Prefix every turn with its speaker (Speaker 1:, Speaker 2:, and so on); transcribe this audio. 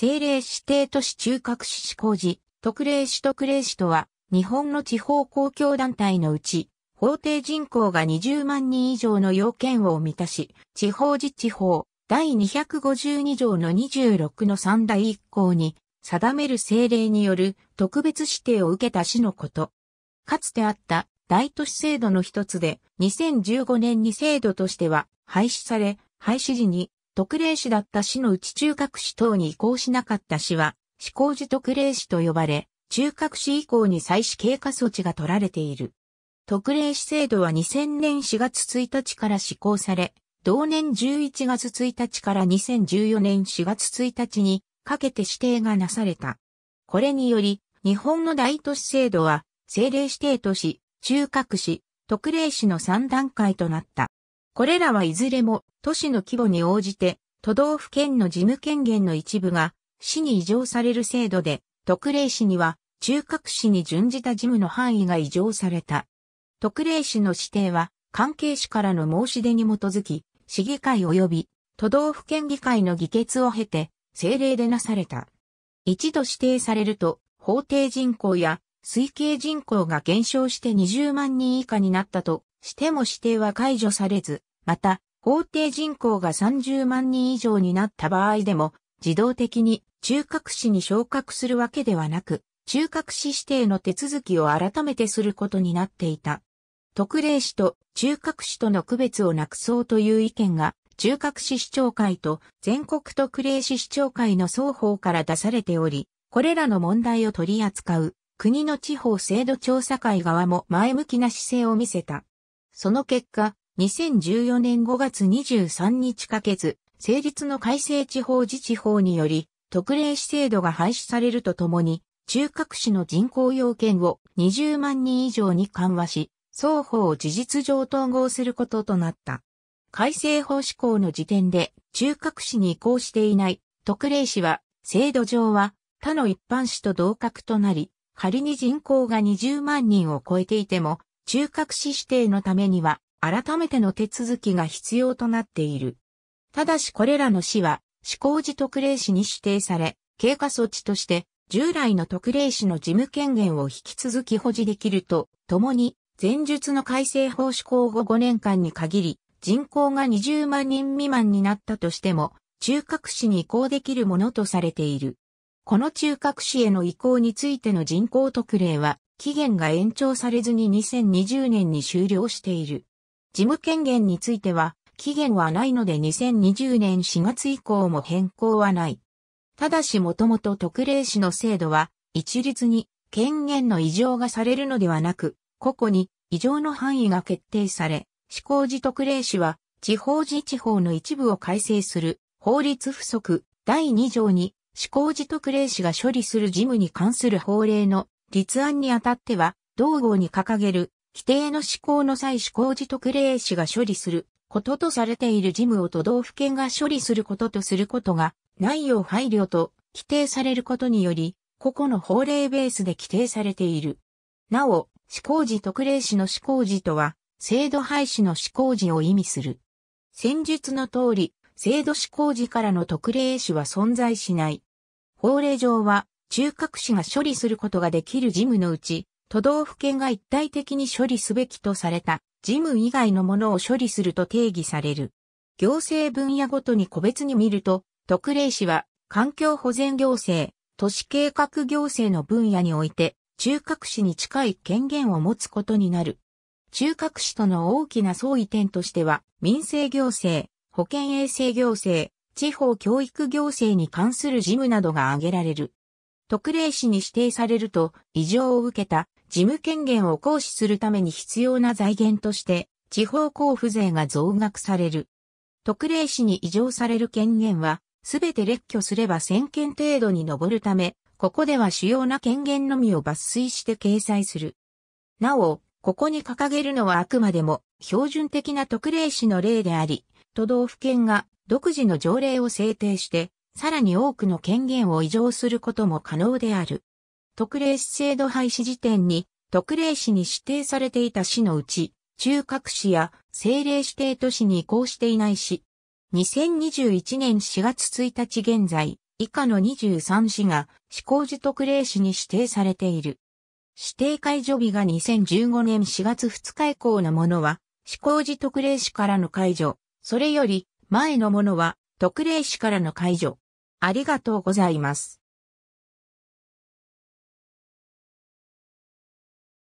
Speaker 1: 政令指定都市中核市市工事、特例市特例市とは、日本の地方公共団体のうち、法定人口が20万人以上の要件を満たし、地方自治法、第252条の26の3第1項に、定める政令による特別指定を受けた市のこと。かつてあった大都市制度の一つで、2015年に制度としては廃止され、廃止時に特例市だった市のうち中核市等に移行しなかった市は、市工事特例市と呼ばれ、中核市以降に再始経過措置が取られている。特例市制度は2000年4月1日から施行され、同年11月1日から2014年4月1日にかけて指定がなされた。これにより、日本の大都市制度は、政令指定都市、中核市、特例市の3段階となった。これらはいずれも都市の規模に応じて都道府県の事務権限の一部が市に移譲される制度で、特例市には中核市に準じた事務の範囲が移譲された。特例市の指定は関係市からの申し出に基づき、市議会及び都道府県議会の議決を経て政令でなされた。一度指定されると法定人口や推計人口が減少して20万人以下になったとしても指定は解除されず、また、法定人口が30万人以上になった場合でも、自動的に中核市に昇格するわけではなく、中核市指定の手続きを改めてすることになっていた。特例市と中核市との区別をなくそうという意見が、中核市市長会と全国特例市市長会の双方から出されており、これらの問題を取り扱う国の地方制度調査会側も前向きな姿勢を見せた。その結果、2014年5月23日かけず、成立の改正地方自治法により、特例市制度が廃止されるとともに、中核市の人口要件を20万人以上に緩和し、双方を事実上統合することとなった。改正法施行の時点で中核市に移行していない特例市は制度上は他の一般市と同格となり、仮に人口が20万人を超えていても中核市指定のためには改めての手続きが必要となっている。ただしこれらの市は、施行時特例市に指定され、経過措置として、従来の特例市の事務権限を引き続き保持できると、ともに、前述の改正法施行後5年間に限り、人口が20万人未満になったとしても、中核市に移行できるものとされている。この中核市への移行についての人口特例は、期限が延長されずに2020年に終了している。事務権限については、期限はないので2020年4月以降も変更はない。ただしもともと特例士の制度は、一律に権限の異常がされるのではなく、個々に異常の範囲が決定され、施行時特例士は、地方自治法の一部を改正する法律不足第2条に、施行時特例士が処理する事務に関する法令の立案にあたっては、同号に掲げる規定の施行の際施行時特例士が処理することとされている事務を都道府県が処理することとすることが内容配慮と規定されることにより、個々の法令ベースで規定されている。なお、施行時特例士の施行時とは、制度廃止の施行時を意味する。先述の通り、制度施行時からの特例士は存在しない。法令上は、中核士が処理することができる事務のうち、都道府県が一体的に処理すべきとされた事務以外のものを処理すると定義される。行政分野ごとに個別に見ると、特例市は環境保全行政、都市計画行政の分野において、中核市に近い権限を持つことになる。中核市との大きな相違点としては、民生行政、保健衛生行政、地方教育行政に関する事務などが挙げられる。特例市に指定されると、異常を受けた事務権限を行使するために必要な財源として、地方交付税が増額される。特例市に移譲される権限は、すべて列挙すれば1000件程度に上るため、ここでは主要な権限のみを抜粋して掲載する。なお、ここに掲げるのはあくまでも標準的な特例市の例であり、都道府県が独自の条例を制定して、さらに多くの権限を移譲することも可能である。特例市制度廃止時点に、特例市に指定されていた市のうち、中核市や政令指定都市に移行していない市。2021年4月1日現在、以下の23市が施行時特例市に指定されている。指定解除日が2015年4月2日以降のものは、施行時特例市からの解除、それより前のものは特例市からの解除。ありがとうございます。